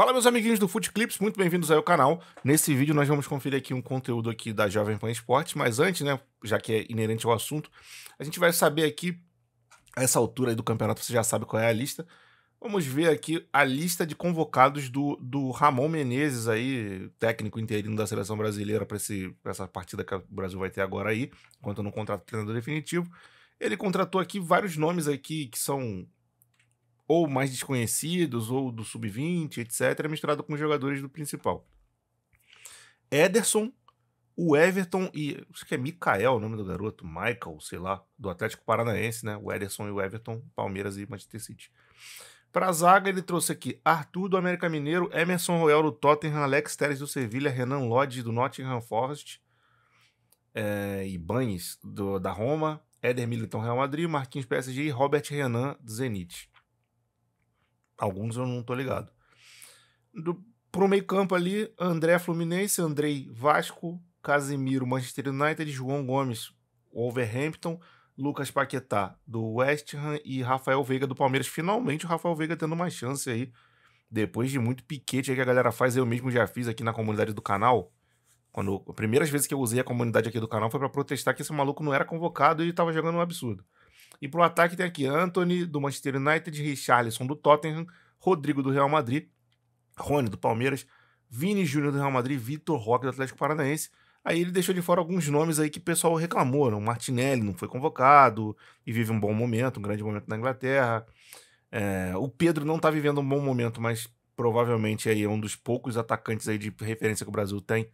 Fala meus amiguinhos do Foot Clips, muito bem-vindos ao canal. Nesse vídeo nós vamos conferir aqui um conteúdo aqui da Jovem Pan Esportes, mas antes, né, já que é inerente ao assunto, a gente vai saber aqui, a essa altura do campeonato você já sabe qual é a lista, Vamos ver aqui a lista de convocados do, do Ramon Menezes, aí, técnico interino da seleção brasileira para essa partida que o Brasil vai ter agora aí, enquanto não contrata o treinador definitivo. Ele contratou aqui vários nomes aqui que são ou mais desconhecidos, ou do sub-20, etc., misturado com os jogadores do principal. Ederson, o Everton e. Acho que é Mikael o nome do garoto, Michael, sei lá, do Atlético Paranaense, né? O Ederson e o Everton, Palmeiras e Manchester City. para a zaga, ele trouxe aqui Arthur do América Mineiro, Emerson Royal do Tottenham, Alex Teres do Sevilha, Renan Lodge do Nottingham Forest, é, Banes do, da Roma, Éder Militão Real Madrid, Marquinhos PSG e Robert Renan do Zenit. Alguns eu não tô ligado. Do, pro meio campo ali, André Fluminense, Andrei Vasco, Casimiro Manchester United, João Gomes Wolverhampton, Lucas Paquetá do West Ham e Rafael Veiga do Palmeiras. Finalmente o Rafael Veiga tendo uma chance aí. Depois de muito piquete aí que a galera faz, eu mesmo já fiz aqui na comunidade do canal. Quando, as primeiras vezes que eu usei a comunidade aqui do canal foi para protestar que esse maluco não era convocado e estava jogando um absurdo. E para o ataque tem aqui Anthony do Manchester United, Richarlison do Tottenham, Rodrigo do Real Madrid, Rony do Palmeiras, Vini Júnior do Real Madrid, Vitor Roque do Atlético Paranaense. Aí ele deixou de fora alguns nomes aí que o pessoal reclamou. Né? O Martinelli não foi convocado e vive um bom momento, um grande momento na Inglaterra. É, o Pedro não está vivendo um bom momento, mas provavelmente aí é um dos poucos atacantes aí de referência que o Brasil tem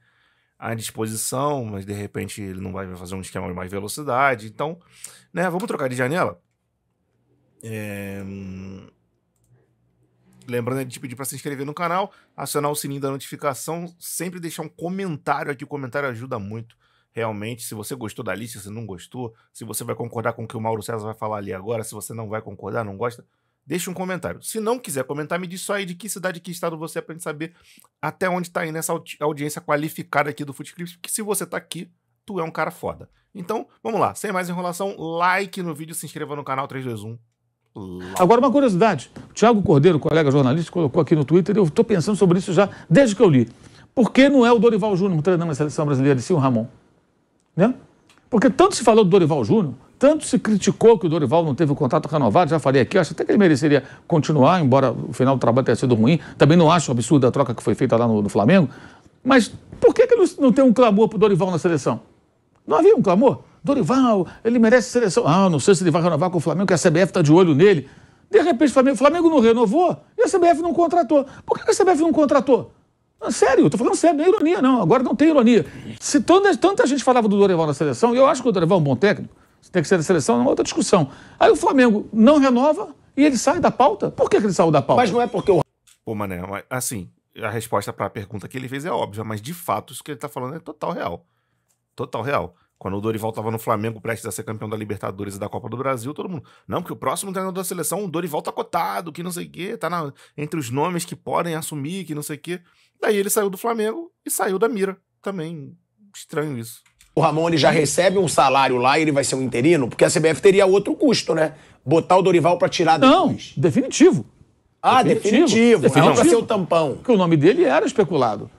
à disposição, mas de repente ele não vai fazer um esquema de mais velocidade. Então, né, vamos trocar de janela. É... Lembrando né, de pedir para se inscrever no canal, acionar o sininho da notificação, sempre deixar um comentário aqui, o comentário ajuda muito. Realmente, se você gostou da lista, se não gostou, se você vai concordar com o que o Mauro César vai falar ali agora, se você não vai concordar, não gosta, deixe um comentário. Se não quiser comentar, me diz só aí de que cidade, de que estado você é pra gente saber até onde tá indo essa audiência qualificada aqui do Futeclips, porque se você tá aqui, tu é um cara foda. Então, vamos lá, sem mais enrolação, like no vídeo, se inscreva no canal 321. Agora, uma curiosidade. O Tiago Cordeiro, colega jornalista, colocou aqui no Twitter, eu estou pensando sobre isso já desde que eu li. Por que não é o Dorival Júnior treinando a seleção brasileira, de sim o Ramon? Né? Porque tanto se falou do Dorival Júnior, tanto se criticou que o Dorival não teve o contrato renovado, já falei aqui, acho até que ele mereceria continuar, embora o final do trabalho tenha sido ruim. Também não acho absurda absurdo a troca que foi feita lá no, no Flamengo. Mas por que, que não tem um clamor para Dorival na seleção? Não havia um clamor? Dorival, ele merece seleção. Ah, não sei se ele vai renovar com o Flamengo, que a CBF está de olho nele. De repente, o Flamengo, Flamengo não renovou e a CBF não contratou. Por que a CBF não contratou? Ah, sério, estou falando sério, não é ironia, não. Agora não tem ironia. Se tanta, tanta gente falava do Dorival na seleção, e eu acho que o Dorival é um bom técnico, se tem que ser da seleção, é uma outra discussão. Aí o Flamengo não renova e ele sai da pauta. Por que, que ele saiu da pauta? Mas não é porque o. Pô, Mané, assim, a resposta para a pergunta que ele fez é óbvia, mas de fato isso que ele está falando é total real. Total real. Quando o Dorival estava no Flamengo, prestes a ser campeão da Libertadores e da Copa do Brasil, todo mundo. Não, porque o próximo treinador da seleção, o Dorival tá cotado, que não sei o quê, tá na, entre os nomes que podem assumir, que não sei o quê. Daí ele saiu do Flamengo e saiu da mira. Também estranho isso o Ramon ele já recebe um salário lá e ele vai ser um interino? Porque a CBF teria outro custo, né? Botar o Dorival para tirar depois. Não, definitivo. Ah, definitivo. definitivo. definitivo. para ser o tampão. Porque o nome dele era especulado.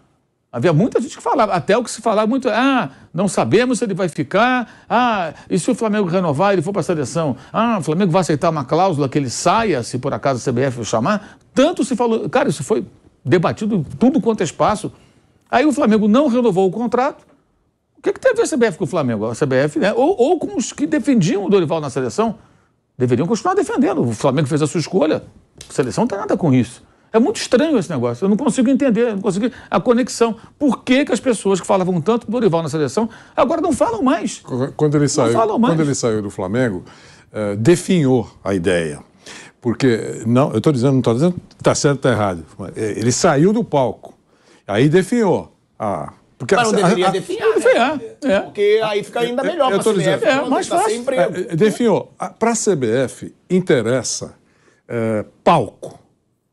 Havia muita gente que falava, até o que se falava muito, ah, não sabemos se ele vai ficar, ah, e se o Flamengo renovar, ele for para a seleção, ah, o Flamengo vai aceitar uma cláusula que ele saia, se por acaso a CBF o chamar. Tanto se falou, cara, isso foi debatido tudo quanto é espaço. Aí o Flamengo não renovou o contrato, o que, é que ver a CBF com o Flamengo? A CBF, né? Ou, ou com os que defendiam o Dorival na seleção, deveriam continuar defendendo. O Flamengo fez a sua escolha. A seleção não tem nada com isso. É muito estranho esse negócio. Eu não consigo entender, não consigo a conexão. Por que, que as pessoas que falavam tanto do Dorival na seleção agora não falam mais? Quando ele, não saiu, quando ele saiu do Flamengo, uh, definhou a ideia. Porque, não, eu estou dizendo, não estou dizendo, está certo, está errado. Eh, ele saiu do palco. Aí definhou. Ah, porque mas não deveria a, a, definhar, né? definhar é. Porque aí fica ainda melhor para a CBF. Dizendo, é, mais tá fácil. Sem emprego. É, né? definhou. Para a CBF, interessa é, palco.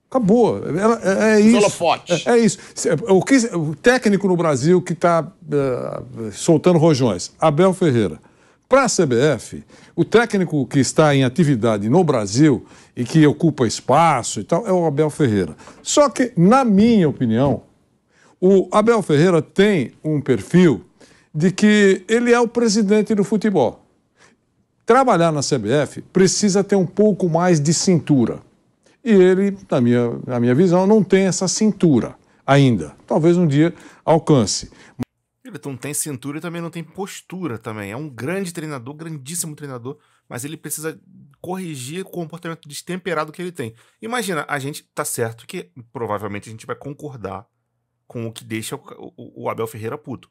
Acabou. É é, é, é isso. É, isso. O, que, o técnico no Brasil que está é, soltando rojões, Abel Ferreira. Para a CBF, o técnico que está em atividade no Brasil e que ocupa espaço e tal é o Abel Ferreira. Só que, na minha opinião, o Abel Ferreira tem um perfil de que ele é o presidente do futebol. Trabalhar na CBF precisa ter um pouco mais de cintura. E ele, na minha, na minha visão, não tem essa cintura ainda. Talvez um dia alcance. Ele não tem cintura e também não tem postura também. É um grande treinador, grandíssimo treinador, mas ele precisa corrigir o comportamento destemperado que ele tem. Imagina, a gente tá certo que provavelmente a gente vai concordar com o que deixa o, o, o Abel Ferreira puto.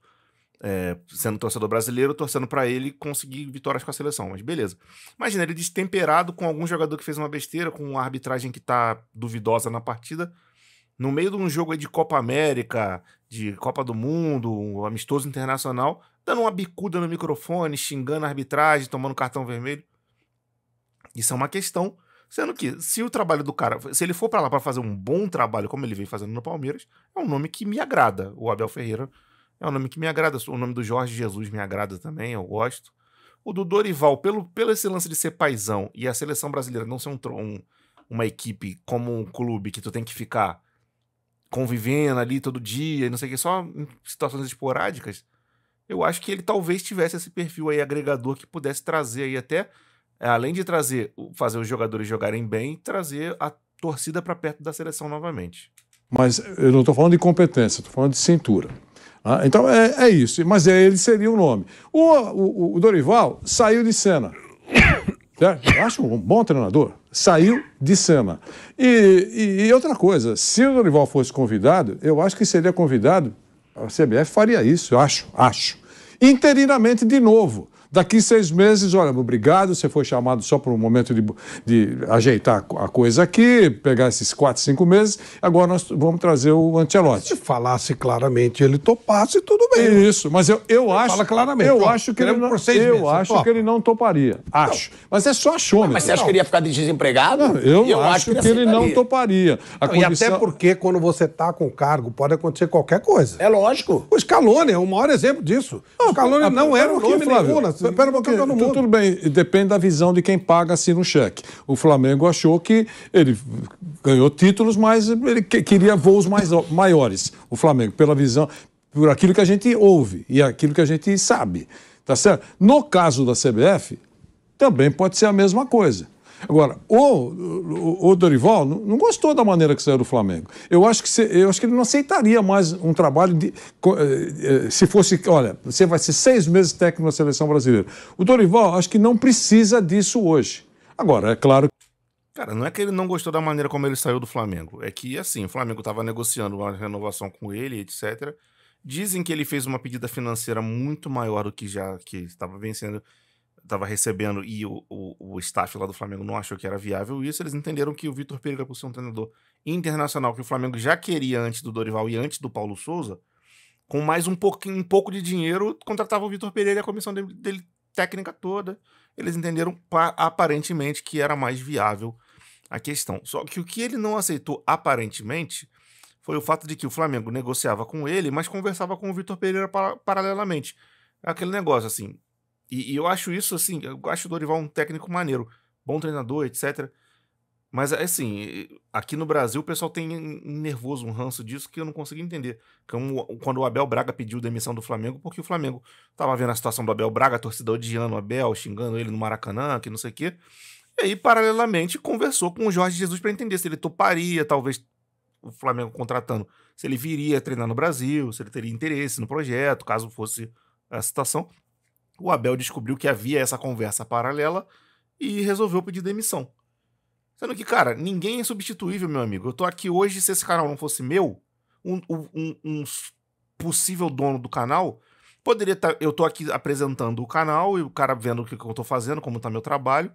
É, sendo torcedor brasileiro, torcendo para ele conseguir vitórias com a seleção, mas beleza. Imagina, ele destemperado com algum jogador que fez uma besteira, com uma arbitragem que tá duvidosa na partida, no meio de um jogo de Copa América, de Copa do Mundo, um amistoso internacional, dando uma bicuda no microfone, xingando a arbitragem, tomando cartão vermelho. Isso é uma questão Sendo que, se o trabalho do cara, se ele for para lá para fazer um bom trabalho, como ele vem fazendo no Palmeiras, é um nome que me agrada. O Abel Ferreira é um nome que me agrada. O nome do Jorge Jesus me agrada também, eu gosto. O do Dorival, pelo, pelo esse lance de ser paizão e a seleção brasileira não ser um, um uma equipe como um clube que tu tem que ficar convivendo ali todo dia e não sei o que, só em situações esporádicas, eu acho que ele talvez tivesse esse perfil aí agregador que pudesse trazer aí até é, além de trazer, fazer os jogadores jogarem bem, trazer a torcida para perto da seleção novamente. Mas eu não estou falando de competência, estou falando de cintura. Ah, então é, é, isso, mas é, ele seria o nome. O, o, o Dorival saiu de cena. Certo? Eu acho um bom treinador. Saiu de cena. E, e, e outra coisa, se o Dorival fosse convidado, eu acho que seria convidado, a CBF faria isso, eu acho, acho. Interinamente de novo. Daqui seis meses, olha, obrigado, você foi chamado só para um momento de, de ajeitar a coisa aqui, pegar esses quatro, cinco meses, agora nós vamos trazer o Antelote. Se falasse claramente, ele topasse, tudo bem. Né? Isso, mas eu, eu acho. Fala claramente. Eu ó, acho que ele é não, eu meses, acho que ele não toparia. Acho. Não. Mas é só achou. Mas você acha não. que ele ia ficar desempregado? Não, eu, eu, acho, acho que, que, ele, não toparia. Condição... E até porque quando você está com cargo, pode acontecer qualquer coisa. É lógico. O Scaloni é o maior exemplo disso. O Scaloni não era um Flávio. Pera, pera um tá pouquinho, tudo, tudo bem, depende da visão de quem paga assim um cheque. O Flamengo achou que ele ganhou títulos, mas ele queria voos mais, maiores. O Flamengo, pela visão, por aquilo que a gente ouve e aquilo que a gente sabe, tá certo? No caso da CBF, também pode ser a mesma coisa. Agora, o, o, Dorival não gostou da maneira que saiu do Flamengo. Eu acho que, se, eu acho que ele não aceitaria mais um trabalho de. Eh, eh, se fosse, olha, você vai ser seis meses técnico na seleção brasileira. O Dorival, acho que não precisa disso hoje. Agora, é claro. Cara, não é que ele não gostou da maneira como ele saiu do Flamengo. É que, assim, o Flamengo estava negociando uma renovação com ele, etc. Dizem que ele fez uma pedida financeira muito maior do que já que estava vencendo estava recebendo e o, o, o, staff lá do Flamengo não achou que era viável isso, eles entenderam que o Vitor Pereira, por ser um treinador internacional que o Flamengo já queria antes do Dorival e antes do Paulo Souza, com mais um, pouquinho, um pouco de dinheiro, contratava o Vitor Pereira e a comissão dele, dele técnica toda. Eles entenderam aparentemente que era mais viável a questão. Só que o que ele não aceitou aparentemente foi o fato de que o Flamengo negociava com ele, mas conversava com o Vitor Pereira paralelamente. Aquele negócio assim, e, eu acho isso, assim, eu acho o Dorival um técnico maneiro, bom treinador, etc. Mas, é, assim, aqui no Brasil o pessoal tem um nervoso, um ranço disso que eu não consigo entender. Como é quando o Abel Braga pediu demissão do Flamengo, porque o Flamengo tava vendo a situação do Abel Braga, a torcida odiando o Abel, xingando ele no Maracanã, que não sei o quê. E aí, paralelamente, conversou com o Jorge Jesus para entender se ele toparia, talvez, o Flamengo contratando, se ele viria treinar no Brasil, se ele teria interesse no projeto, caso fosse a situação o Abel descobriu que havia essa conversa paralela e resolveu pedir demissão. Sendo que, cara, ninguém é substituível, meu amigo. Eu tô aqui hoje, se esse canal não fosse meu, um, um, um possível dono do canal poderia estar. Tá, eu tô aqui apresentando o canal e o cara vendo o que, que eu tô fazendo, como tá meu trabalho.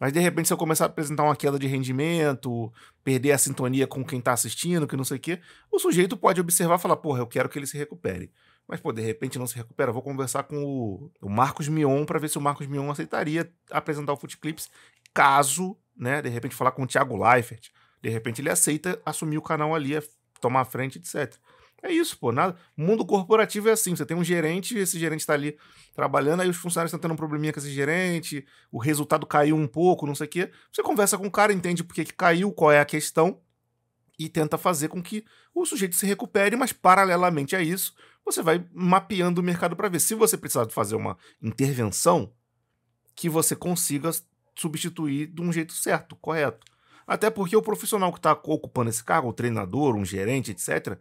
Mas de repente, se eu começar a apresentar uma queda de rendimento, perder a sintonia com quem tá assistindo, que não sei o quê, o sujeito pode observar e falar, porra, eu quero que ele se recupere. Mas, pô, de repente não se recupera. Vou conversar com o, Marcos Mion para ver se o Marcos Mion aceitaria apresentar o Footclips caso, né, de repente falar com o Thiago Leifert. De repente ele aceita assumir o canal ali, é tomar a frente, etc. É isso, pô. Nada. Mundo corporativo é assim. Você tem um gerente, esse gerente está ali trabalhando, aí os funcionários estão tendo um probleminha com esse gerente, o resultado caiu um pouco, não sei o quê. Você conversa com o cara, entende por que caiu, qual é a questão, e tenta fazer com que o sujeito se recupere, mas paralelamente a isso, você vai mapeando o mercado para ver se você precisar fazer uma intervenção que você consiga substituir de um jeito certo, correto. Até porque o profissional que está ocupando esse cargo, o treinador, um gerente, etc.,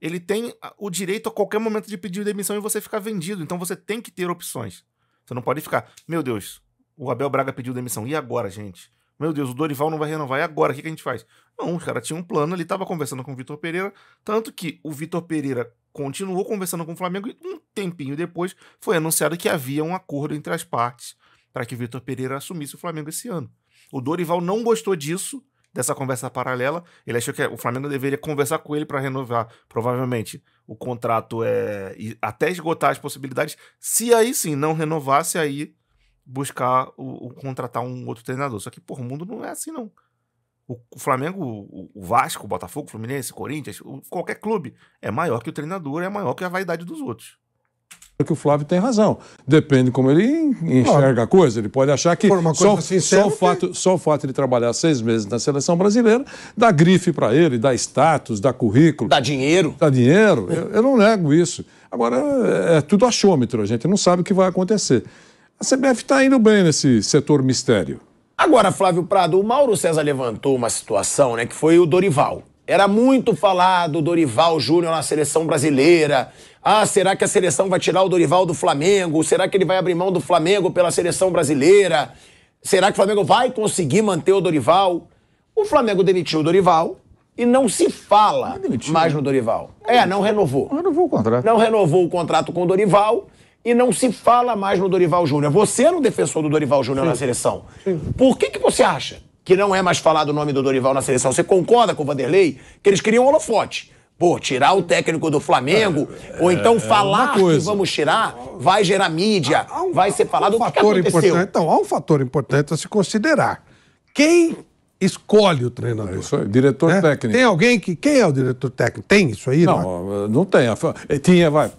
ele tem o direito a qualquer momento de pedir demissão e você ficar vendido. Então você tem que ter opções. Você não pode ficar, meu Deus, o Abel Braga pediu demissão. E agora, gente? Meu Deus, o Dorival não vai renovar. E agora? O que, que a gente faz? Não, os caras tinham um plano ele estava conversando com o Vitor Pereira. Tanto que o Vitor Pereira continuou conversando com o Flamengo e um tempinho depois foi anunciado que havia um acordo entre as partes para que o Vitor Pereira assumisse o Flamengo esse ano. O Dorival não gostou disso, dessa conversa paralela. Ele achou que é, o Flamengo deveria conversar com ele para renovar, provavelmente, o contrato é, até esgotar as possibilidades. Se aí sim não renovasse, aí buscar o, o, contratar um outro treinador. Só que, por mundo não é assim, não. O, o Flamengo, o, o, Vasco, o Botafogo, o Fluminense, o Corinthians, qualquer clube é maior que o treinador, é maior que a vaidade dos outros. É que o Flávio tem razão. Depende como ele enxerga a coisa. Ele pode achar que só, sincera, só, o fato, só o fato de trabalhar seis meses na seleção brasileira dá grife para ele, dá status, dá currículo. Dá dinheiro. Dá dinheiro. Eu, eu não nego isso. Agora, é, é tudo achômetro. A gente não sabe o que vai acontecer. A CBF está indo bem nesse setor mistério. Agora, Flávio Prado, o Mauro César levantou uma situação, né, que foi o Dorival. Era muito falado o Dorival Júnior na seleção brasileira. Ah, será que a seleção vai tirar o Dorival do Flamengo? Será que ele vai abrir mão do Flamengo pela seleção brasileira? Será que o Flamengo vai conseguir manter o Dorival? O Flamengo demitiu o Dorival e não se fala não mais no Dorival. É, não renovou. Não renovou o contrato. Não renovou o contrato com o Dorival e não se fala mais no Dorival Júnior. Você era é um defensor do Dorival Júnior na seleção. Sim. Por que, que você acha que não é mais falado o nome do Dorival na seleção? Você concorda com o Vanderlei que eles queriam um holofote? Pô, tirar o técnico do Flamengo, é, ou então é, é falar que vamos tirar, vai gerar mídia, há, há um, vai ser falado um o que aconteceu. Então, há um fator importante a se considerar. Quem escolhe o treinador. É isso aí, diretor né? técnico. Tem alguém que. Quem é o diretor técnico? Tem isso aí? Não, não, é? não tem. Eh, tinha, vai.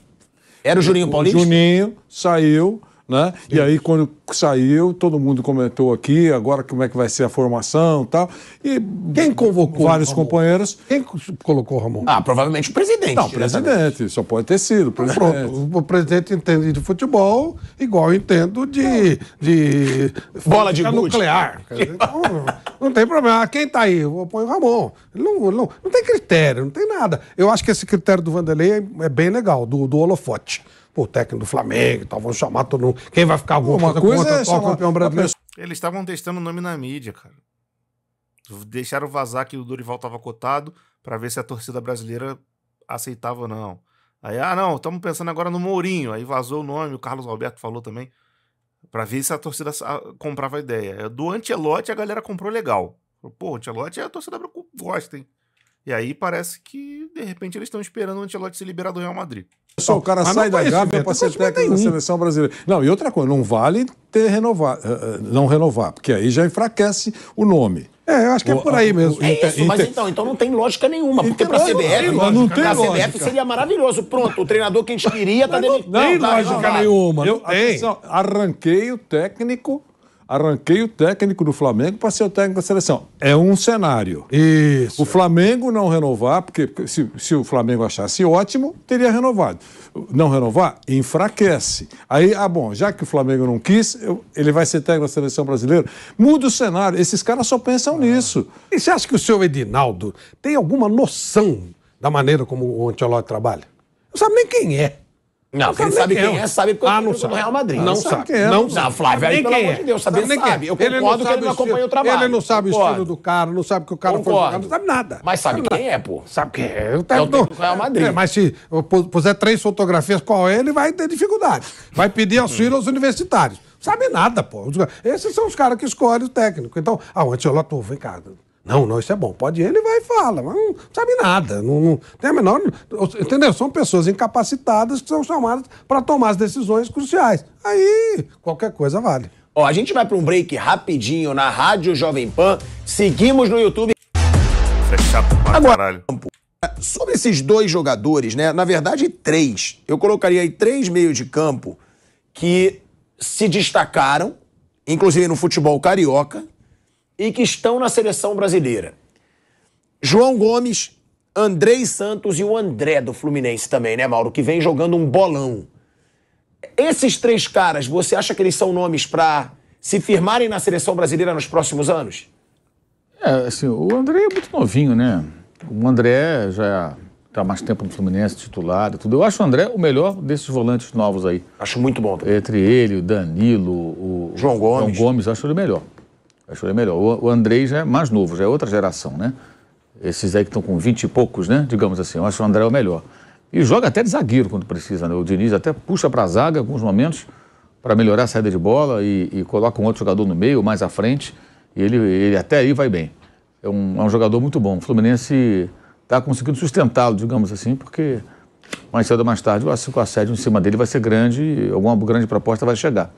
Era o Juninho Paulista? O Juninho saiu né? E aí, quando saiu, todo mundo comentou aqui, agora como é que vai ser a formação e tal. E quem convocou? Vários Ramon? companheiros. Quem colocou Ramon? Ah, provavelmente o presidente. Não, o né, presidente, só pode ter sido. O presidente. Pronto, o presidente entende de futebol igual eu entendo de. de Bola de nuclear. Então, não tem problema. Ah, quem tá aí? Eu ponho o Ramon. Não, não, não tem critério, não tem nada. Eu acho que esse critério do Vanderlei é, é bem legal, do, do holofote. Pô, técnico do Flamengo e tal, vão chamar todo mundo. Quem vai ficar alguma Uma coisa, contra é campeão brasileiro? Eles estavam testando o nome na mídia, cara. Deixaram vazar que o Dorival estava cotado para ver se a torcida brasileira aceitava ou não. Aí, ah, não, estamos pensando agora no Mourinho. Aí vazou o nome, o Carlos Alberto falou também, para ver se a torcida comprava a ideia. Do Antelote a galera comprou legal. Pô, Antelote é a torcida gosta, hein? E aí parece que, de repente, eles estão esperando o Ancelotti ser liberado do Real Madrid. Só o cara sai da Gávea para ser técnico da seleção brasileira. Não, e outra coisa, não vale ter renovar, eh, eh, não renovar, porque aí já enfraquece o nome. É, eu acho que é o, é por aí mesmo. É isso, Inter... mas então, então não tem lógica nenhuma, porque para a CBF, não, não tem pra lógica. CBF seria maravilhoso. Pronto, o treinador que a gente queria está demitido. Não tem tá, tá, lógica tá. nenhuma. Eu, atenção, arranquei o técnico arranquei o técnico do Flamengo para ser o técnico da seleção. É um cenário. Isso. O Flamengo não renovar, porque se, se o Flamengo achasse ótimo, teria renovado. Não renovar, enfraquece. Aí, ah, bom, já que o Flamengo não quis, eu, ele vai ser técnico da seleção brasileira. Muda o cenário. Esses caras só pensam ah. nisso. E você acha que o seu Edinaldo tem alguma noção da maneira como o Ancelotti trabalha? Não sabe nem quem é. Não, é, é. Ah, é não quem sabe quem é, sabe porque ah, não sabe. do Real Madrid. Não, não sabe. Quem é, não, sabe. não, Flávio, aí, pelo é. amor de Deus, sabe. sabe. Eu concordo que ele não acompanha o trabalho. Ele não sabe o estilo do cara, não sabe que o cara concordo. foi não sabe nada. Mas sabe quem é, pô. Sabe quem é. Eu é o do Real Madrid. mas se puser três fotografias qual é, ele vai ter dificuldade. Vai pedir auxílio aos universitários sabe nada, pô. Esses são os caras que escolhem o técnico. Então, ah, o tô vem cá, não, não, isso é bom. Pode ir, ele vai e fala, mas não sabe nada. Não, não tem a menor. Entendeu? São pessoas incapacitadas que são chamadas para tomar as decisões cruciais. Aí, qualquer coisa vale. Ó, a gente vai para um break rapidinho na Rádio Jovem Pan. Seguimos no YouTube. Você é chato pra Agora, caralho. Sobre esses dois jogadores, né? Na verdade, três. Eu colocaria aí três meios de campo que se destacaram, inclusive no futebol carioca, e que estão na seleção brasileira. João Gomes, Andrei Santos e o André do Fluminense também, né, Mauro? Que vem jogando um bolão. Esses três caras, você acha que eles são nomes para se firmarem na seleção brasileira nos próximos anos? É, assim, o André é muito novinho, né? O André já está mais tempo no Fluminense, titular e tudo. Eu acho o André o melhor desses volantes novos aí. Acho muito bom. Também. Entre ele, o Danilo, o João Gomes. João Gomes, acho ele o melhor. Eu é melhor. O, Andrei já é mais novo, já é outra geração, né? Esses aí que estão com 20 e poucos, né? Digamos assim. Eu acho que o André é o melhor. E joga até de zagueiro quando precisa, né? O Diniz até puxa para a zaga alguns momentos para melhorar a saída de bola e, e, coloca um outro jogador no meio, mais à frente. E ele, ele até aí vai bem. É um, é um jogador muito bom. O Fluminense está conseguindo sustentá-lo, digamos assim, porque mais cedo ou mais tarde o assédio em cima dele vai ser grande e alguma grande proposta vai chegar.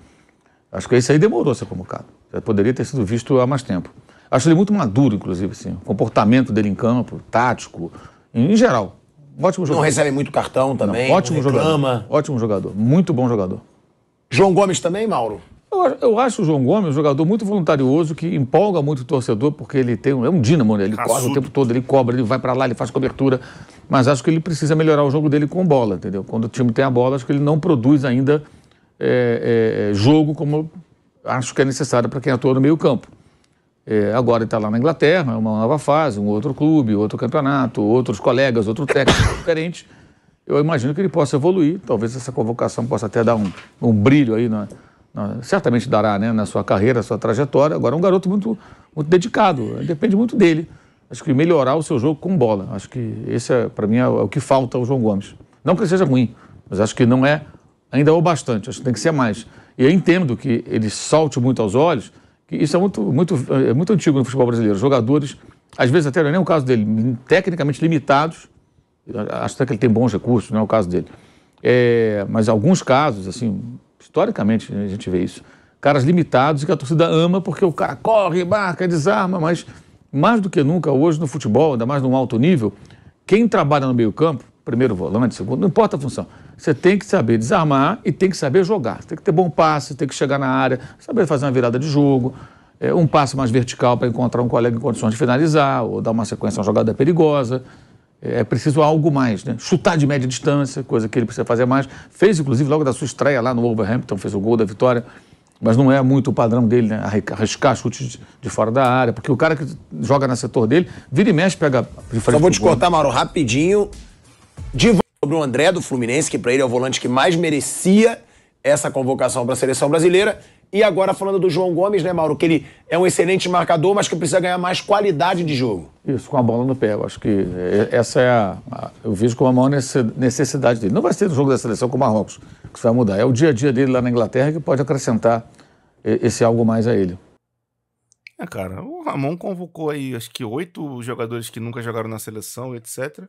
Acho que esse aí demorou a ser convocado. poderia ter sido visto há mais tempo. Acho ele muito maduro, inclusive, assim. O comportamento dele em campo, tático, em, geral. Ótimo jogador. Não recebe muito cartão também. Não, ótimo jogador. Ótimo jogador. Muito bom jogador. João Gomes também, Mauro? Eu, eu, acho o João Gomes um jogador muito voluntarioso, que empolga muito o torcedor, porque ele tem é um dínamo, né? ele corre o tempo todo, ele cobra, ele vai para lá, ele faz cobertura. Mas acho que ele precisa melhorar o jogo dele com bola, entendeu? Quando o time tem a bola, acho que ele não produz ainda é, é, jogo como acho que é necessário para quem atua no meio campo. É, agora está lá na Inglaterra, é uma nova fase, um outro clube, outro campeonato, outros colegas, outro técnico diferente. Eu imagino que ele possa evoluir, talvez essa convocação possa até dar um, um brilho aí, na, na, certamente dará né, na sua carreira, na sua trajetória. Agora é um garoto muito, muito dedicado, depende muito dele. Acho que melhorar o seu jogo com bola. Acho que esse, é, para mim, é o que falta ao João Gomes. Não que ele seja ruim, mas acho que não é ainda é o bastante, acho que tem que ser mais. E eu entendo que ele salte muito aos olhos, que isso é muito, muito, é muito antigo no futebol brasileiro. Jogadores, às vezes até não é nem o caso dele, tecnicamente limitados, acho até que ele tem bons recursos, não é o caso dele. É, mas alguns casos, assim, historicamente a gente vê isso. Caras limitados que a torcida ama porque o cara corre, marca, desarma, mas mais do que nunca hoje no futebol, ainda mais num alto nível, quem trabalha no meio-campo primeiro volante, segundo, não importa a função. Você tem que saber desarmar e tem que saber jogar. tem que ter bom passe, tem que chegar na área, saber fazer uma virada de jogo, é, um passo mais vertical para encontrar um colega em condições de finalizar, ou dar uma sequência, uma jogada perigosa. É, é, preciso algo mais, né? Chutar de média distância, coisa que ele precisa fazer mais. Fez, inclusive, logo da sua estreia lá no Wolverhampton, fez o gol da vitória mas não é muito o padrão dele, né? Arriscar chutes de fora da área, porque o cara que joga no setor dele, vira e mexe, pega de Só vou te cortar, Mauro, rapidinho de sobre o André do Fluminense, que para ele é o volante que mais merecia essa convocação para a seleção brasileira. E agora falando do João Gomes, né, Mauro? Que ele é um excelente marcador, mas que precisa ganhar mais qualidade de jogo. Isso, com a bola no pé. Eu acho que é, é, essa é a. a eu vejo como a maior necessidade dele. Não vai ser no jogo da seleção com o Marrocos que isso vai mudar. É o dia a dia dele lá na Inglaterra que pode acrescentar esse algo mais a ele. É, cara, o Ramon convocou aí acho que oito jogadores que nunca jogaram na seleção, etc.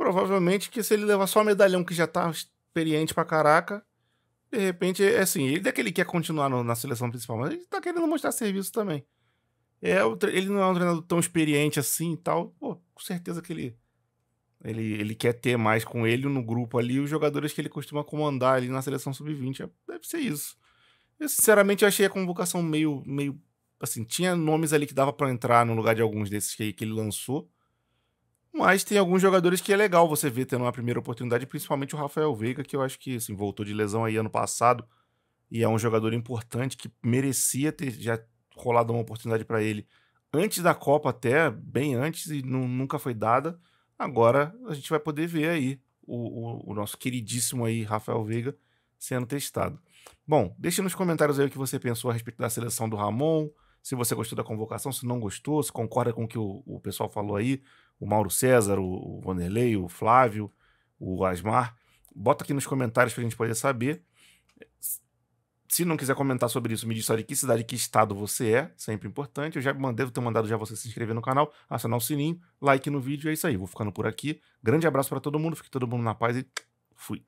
Provavelmente que se ele levar só o medalhão que já tá experiente pra caraca, de repente, é assim, ele é que ele quer continuar no, na seleção principal, mas ele tá querendo mostrar serviço também. É, ele não é um treinador tão experiente assim e tal. Pô, com certeza que ele, ele, ele quer ter mais com ele no grupo ali, os jogadores que ele costuma comandar ali na seleção sub-20. É, deve ser isso. Eu, sinceramente, eu achei a convocação meio, meio. Assim, tinha nomes ali que dava para entrar no lugar de alguns desses que, que ele lançou. Mas tem alguns jogadores que é legal você ver tendo uma primeira oportunidade, principalmente o Rafael Veiga, que eu acho que assim, voltou de lesão aí ano passado e é um jogador importante que merecia ter já rolado uma oportunidade para ele antes da Copa, até bem antes, e nunca foi dada. Agora a gente vai poder ver aí o, o, o nosso queridíssimo aí, Rafael Veiga, sendo testado. Bom, deixe nos comentários aí o que você pensou a respeito da seleção do Ramon, se você gostou da convocação, se não gostou, se concorda com o que o, o pessoal falou aí, o Mauro César, o, o Vanderlei, o Flávio, o Asmar. Bota aqui nos comentários para a gente poder saber. Se não quiser comentar sobre isso, me diz só de que cidade, que estado você é, sempre importante. Eu já devo ter mandado já você se inscrever no canal, acionar o sininho, like no vídeo, é isso aí. Vou ficando por aqui. Grande abraço para todo mundo, fique todo mundo na paz e fui.